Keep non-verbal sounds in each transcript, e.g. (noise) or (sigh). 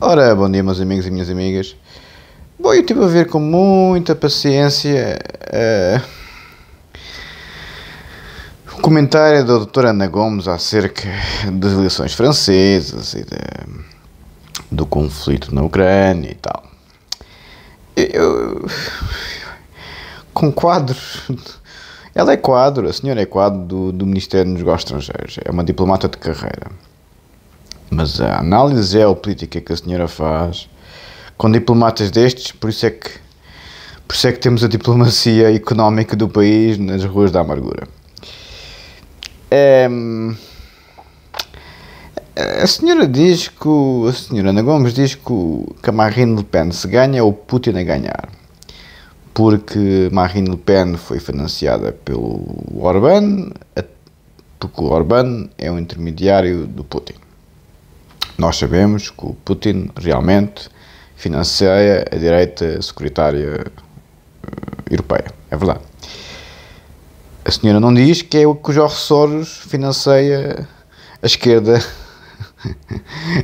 Ora, bom dia, meus amigos e minhas amigas. Bom, eu estive a ver com muita paciência uh, o comentário da doutora Ana Gomes acerca das eleições francesas e de, do conflito na Ucrânia e tal. Eu, com quadro. Ela é quadro, a senhora é quadro do, do Ministério dos Negócios Estrangeiros. É uma diplomata de carreira. Mas a análise geopolítica é que a senhora faz com diplomatas destes, por isso é que, por isso é que temos a diplomacia económica do país nas ruas da amargura. É, a senhora diz que a senhora Ana Gomes diz que, que a Marine Le Pen se ganha é o Putin a ganhar. Porque Marine Le Pen foi financiada pelo Orbán, porque o Orbán é um intermediário do Putin. Nós sabemos que o Putin realmente financia a direita securitária eh, europeia. É verdade. A senhora não diz que é o que os Jorge Soros financia a esquerda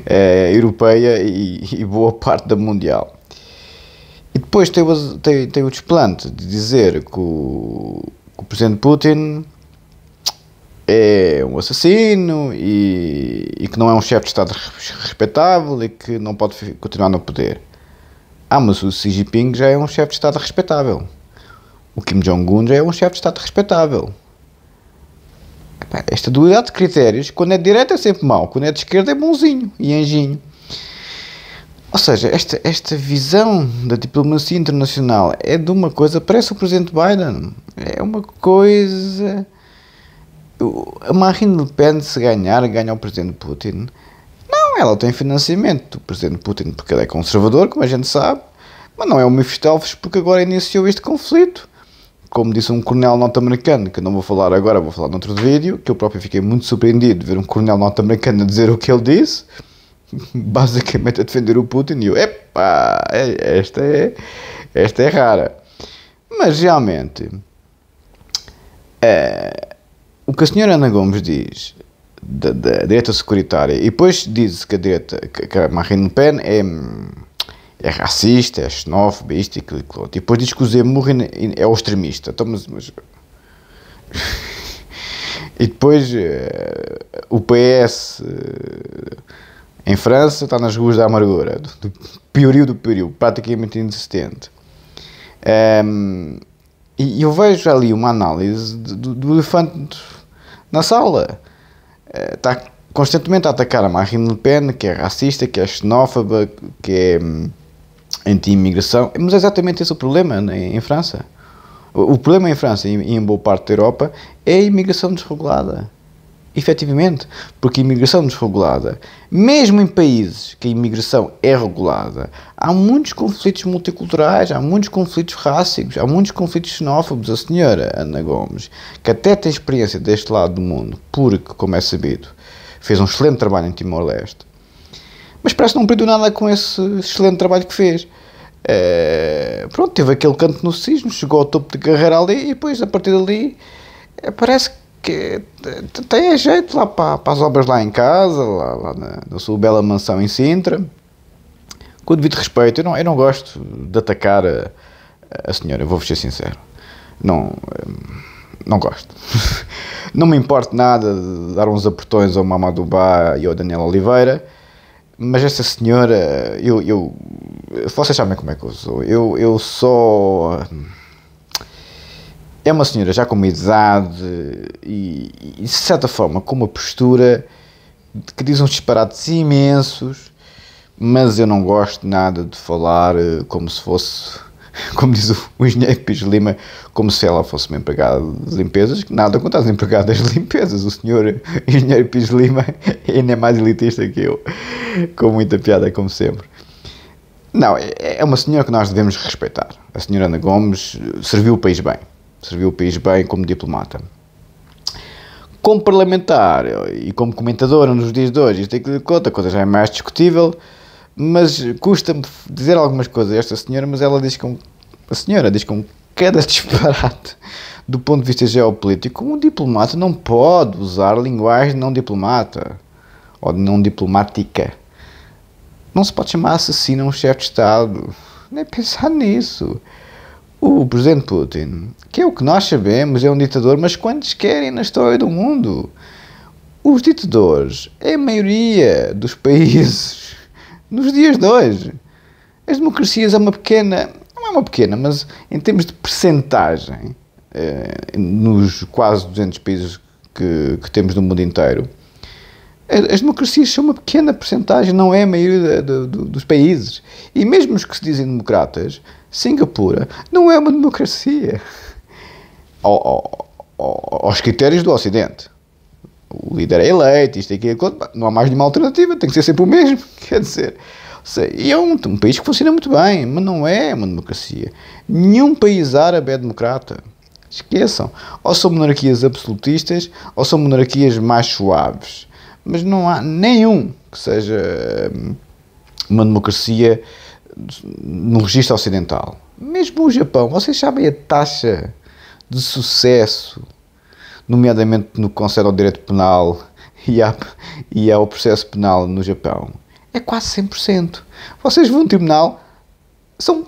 é, (laughs) europeia e, e, boa parte da mundial. E depois tem o, tem, tem o desplante de dizer que o, que o presidente Putin é um assassino e, e que não é um chefe de Estado respeitável e que não pode continuar no poder. Ah, mas o Xi Jinping já é um chefe de Estado respeitável. O Kim Jong-un já é um chefe de Estado respeitável. Esta dualidade de critérios, quando é de direita é sempre mau, quando é de esquerda é bonzinho e anjinho. Ou seja, esta, esta visão da diplomacia internacional é de uma coisa, parece o presidente Biden, é uma coisa a Marine Le Pen, se ganhar, ganha o presidente Putin. Não, ela tem financiamento do presidente Putin, porque ele é conservador, como a gente sabe, mas não é o Mephistófeles porque agora iniciou este conflito. Como disse um coronel norte-americano, que não vou falar agora, vou falar noutro vídeo, que eu próprio fiquei muito surpreendido de ver um coronel norte-americano dizer o que ele disse, (laughs) basicamente a defender o Putin, e eu, epá, é, esta é, esta é rara. Mas realmente, é, o que a senhora Ana Gomes diz da, da direita securitária e depois diz que a direita, que a Marine Le Pen é, é racista, é xenófoba, isto e aquilo e outro. E depois diz que o Zemmour é o extremista. Então, mas, mas... (laughs) e depois eh, o PS eh, em França está nas ruas da amargura, do, do piorio do piorio, praticamente inexistente. Um, ehm, e eu vejo ali uma análise do, do elefante na sala. Está eh, constantemente a atacar a Marine Le Pen, que é racista, que é xenófoba, que é hum, anti-imigração. Mas é exatamente esse o problema né, em França. O problema em França e em boa parte da Europa é a imigração desregulada. Efetivamente, porque a imigração desregulada, mesmo em países que a imigração é regulada, há muitos conflitos multiculturais, há muitos conflitos rácicos, há muitos conflitos xenófobos. A senhora Ana Gomes, que até tem experiência deste lado do mundo, porque, como é sabido, fez um excelente trabalho em Timor-Leste, mas parece que não perdeu nada com esse excelente trabalho que fez. Eh, pronto, teve aquele canto no sismo, chegou ao topo de carreira ali e depois, a partir dali, eh, parece que que eh, tem jeito lá para, para, as obras lá em casa, lá, lá na, na sua bela mansão em Sintra. Com o devido respeito, eu não, eu não gosto de atacar a, a senhora, vou-vos ser sincero. Não, eh, não gosto. (laughs) não me importa nada de dar uns apertões ao Mamadubá e ao Daniel Oliveira, mas essa senhora, eu, eu vocês sabem como é que eu sou. Eu, eu só é uma senhora já com uma idade e, e de certa forma, com uma postura que diz uns disparates imensos, mas eu não gosto nada de falar eh, como se fosse, (laughs) como diz o engenheiro Pires Lima, como se ela fosse uma empregada de limpezas, nada contra as empregadas de limpezas, o senhor (laughs) engenheiro Pires Lima (laughs) ainda é mais elitista que eu, com muita piada, como sempre. Não, é, é uma senhora que nós devemos respeitar. A senhora Ana Gomes eh, serviu o país bem serviu o país bem como diplomata. Como parlamentar e como comentadora nos dias de hoje, isto tem é que ter conta, a coisa já é mais discutível, mas custa-me dizer algumas coisas a esta senhora, mas ela diz com. É a senhora diz com é cada (laughs) disparate do ponto de vista geopolítico. Um diplomata não pode usar linguagem não diplomata ou não diplomática. Não se pode chamar assassino um chefe de Estado. Nem pensar nisso. O presidente Putin, que é o que nós sabemos, é um ditador, mas quantos querem na história do mundo? Os ditadores é a maioria dos países (laughs) nos dias de hoje. As democracias é uma pequena, não é uma pequena, mas em termos de percentagem, eh, nos quase 200 países que, que temos no mundo inteiro, as democracias são uma pequena percentagem, não é a maioria dos países. E mesmo os que se dizem democratas, Singapura não é uma democracia. (laughs) Ao, ao, aos critérios do Ocidente. O líder é eleito, isto aqui, aquilo, não há mais nenhuma alternativa, tem que ser sempre o mesmo. (laughs) Quer dizer, e é um, um país que funciona muito bem, mas não é uma democracia. Nenhum país árabe é democrata. Esqueçam. Ou são monarquias absolutistas, ou são monarquias mais suaves mas não há nenhum que seja hum, uma democracia no registro ocidental. Mesmo o Japão, vocês sabem a taxa de sucesso, nomeadamente no que concede ao direito penal (laughs) e, à, e ao processo penal no Japão, é quase 100%. Vocês vão ao tribunal, são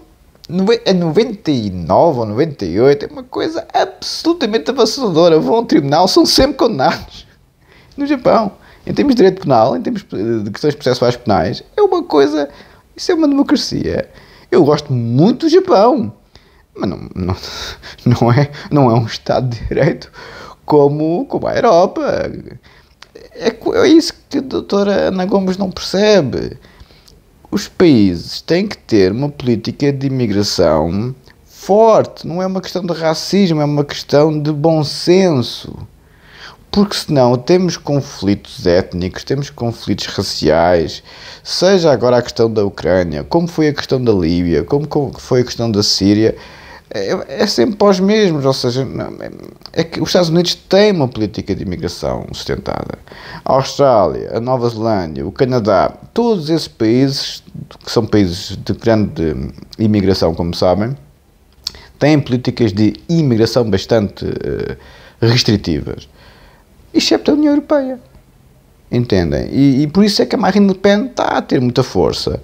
é a 99 ou 98, é uma coisa absolutamente avassaladora. Vão ao tribunal, são sempre condenados. No Japão em termos de direito penal, em termos de questões processuais penais, é uma coisa. Isso é uma democracia. Eu gosto muito do Japão, mas não, não, (laughs) não, é, não é um Estado de Direito como, como a Europa. É, é isso que a doutora Ana Gomes não percebe. Os países têm que ter uma política de imigração forte, não é uma questão de racismo, é uma questão de bom senso porque senão temos conflitos étnicos, temos conflitos raciais, seja agora a questão da Ucrânia, como foi a questão da Líbia, como foi a questão da Síria, é, é sempre para os mesmos, ou seja, não, é, é que os Estados Unidos têm uma política de imigração sustentada. A Austrália, a Nova Zelândia, o Canadá, todos esses países, que são países de grande imigração, como sabem, têm políticas de imigração bastante uh, restritivas excepto a União Europeia. Entendem? E, e por isso é que a Marine Le Pen está a ter muita força.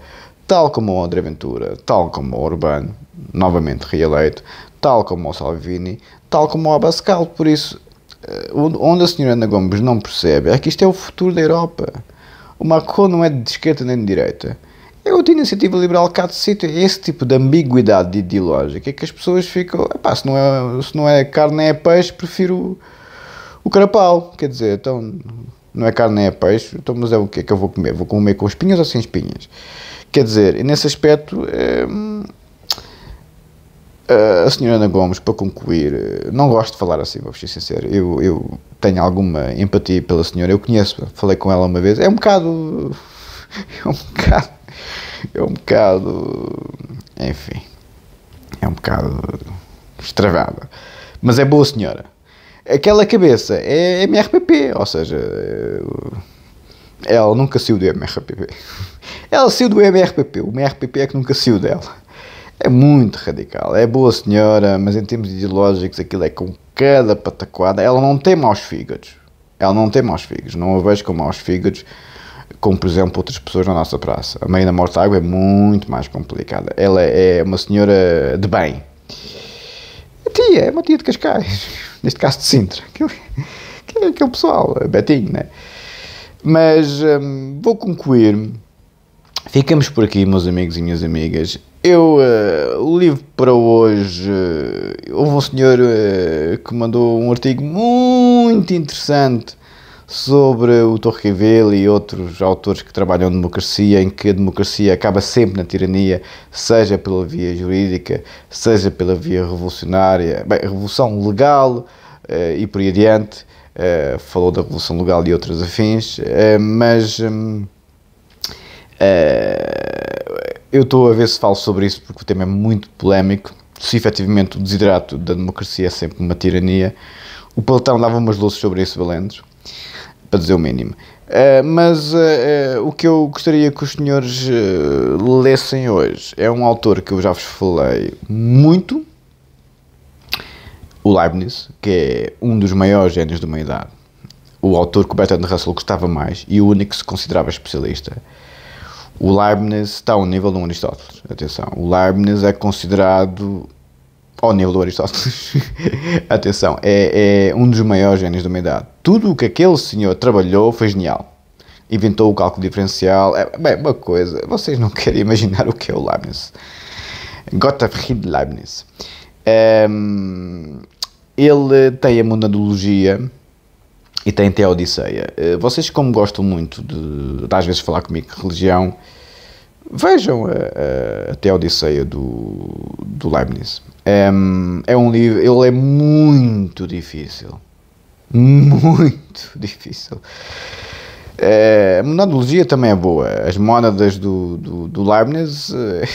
Tal como o André Ventura, tal como o Urbano, novamente reeleito, tal como o Salvini, tal como o Abascal. Por isso, eh, onde a senhora Ana Gomes não percebe é que isto é o futuro da Europa. O Macron não é de esquerda nem de direita. É outra iniciativa liberal que há de sítio. É esse tipo de ambiguidade ideológica é que as pessoas ficam. se, não é, se não é carne, é peixe, prefiro o carapau, quer dizer, então não é carne nem é peixe, então, mas é o que é que eu vou comer? Vou comer com espinhas ou sem espinhas? Quer dizer, nesse aspecto, é, a senhora Ana Gomes, para concluir, não gosto de falar assim, vou ser sincero. Eu, eu tenho alguma empatia pela senhora, eu conheço, falei com ela uma vez, é um bocado. (laughs) É um bocado. É um bocado. Enfim. É um bocado. estravada Mas é boa senhora aquela cabeça é, é MRPP, ou seja, ela nunca saiu do MRPP. Ela saiu do MRPP, o MRPP é que nunca saiu dela. É muito radical, é boa senhora, mas em termos ideológicos aquilo é com cada pataquada. Ela não tem maus fígados, ela não tem maus fígados, não a vejo com maus fígados como por exemplo outras pessoas na nossa praça. A morta água é muito mais complicada. Ela é uma senhora de bem. A tia, é uma tia de Cascais neste caso de Sintra, que, que é aquele pessoal, é Betinho, né? Mas hum, vou concluir. Ficamos por aqui, meus amigos e minhas amigas. Eu, uh, o livro para hoje, uh, houve um senhor uh, que mandou um artigo muito interessante sobre o Torqueville e outros autores que trabalham democracia, em que a democracia acaba sempre na tirania, seja pela via jurídica, seja pela via revolucionária, bem, revolução legal eh, e por aí adiante. Eh, falou da revolução legal e outros afins, eh, mas hum, eu estou a ver se falo sobre isso porque o tema é muito polémico. Se efetivamente o desidrato da democracia é sempre uma tirania, o Platão dava umas luzes sobre isso, Valendres para dizer o mínimo. Uh, mas uh, uh, o que eu gostaria que os senhores lessem hoje é um autor que eu já vos falei muito, o Leibniz, que é um dos maiores gênios da humanidade, o autor que o Bertrand Russell gostava mais e o único que se considerava especialista. O Leibniz está ao nível de um Aristóteles, atenção. O Leibniz é considerado ao Neil do Aristóteles, (laughs) atenção, é, é um dos maiores gênios da humanidade. Tudo o que aquele senhor trabalhou foi genial. Inventou o cálculo diferencial, é, bem, uma coisa, vocês não (laughs) querem imaginar o que é o Leibniz. Gottfried Leibniz. Um, ehm, ele tem a monadologia e tem até a Odisseia. Eh, vocês, como gostam muito de, de às vezes falar comigo religião, vejam a, a, até a Odisseia do, do Leibniz. É, é um livro, ele é muito difícil. Muito (laughs) difícil. a monadologia também é boa. As mónadas do, do, do Leibniz eh,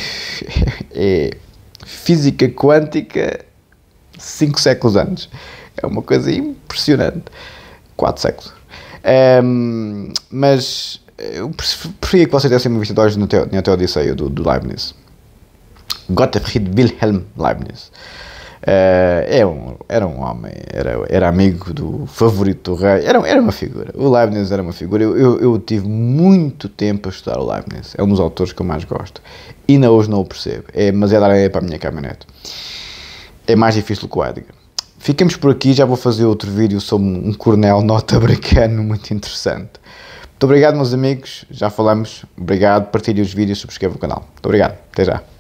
(laughs) é, física quântica 5 séculos antes. É uma coisa impressionante. 4 séculos. Um, mas eu preferia que vocês dessem uma vista de hoje na Teodiceia do, do Leibniz. Gottfried Wilhelm Leibniz. Uh, é um, era um homem, era, era amigo do favorito do rei, era, era uma figura. O Leibniz era uma figura. Eu, eu, eu, tive muito tempo a estudar o Leibniz, é um dos autores que eu mais gosto. E ainda hoje não o percebo, é, mas é dar areia para a minha caminhonete. É mais difícil que o Heidegger. Ficamos por aqui, já vou fazer outro vídeo sobre um coronel norte-americano muito interessante. Muito obrigado, meus amigos, já falamos. Obrigado, Partilhe os vídeos, Subscreva o canal. Muito obrigado, até já.